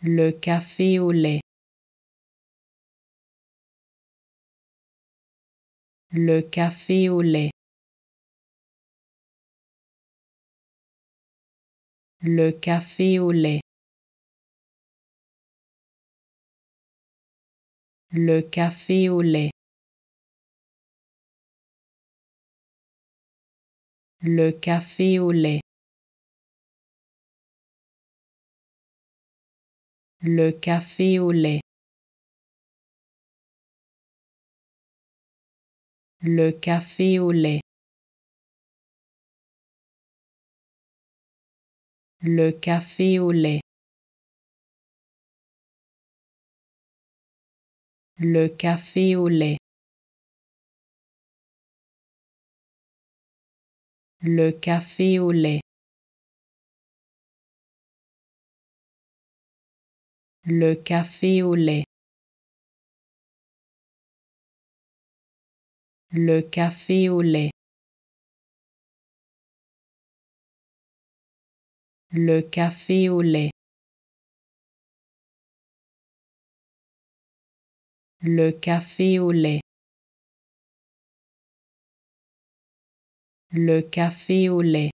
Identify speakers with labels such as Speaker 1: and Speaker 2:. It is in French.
Speaker 1: le café au lait, le café au lait, le café au lait, le café au lait. Le café au lait. le café au lait, le café au lait, le café au lait, le café au lait. Le café au lait. le café au lait, le café au lait, le café au lait, le café au lait, le café au lait.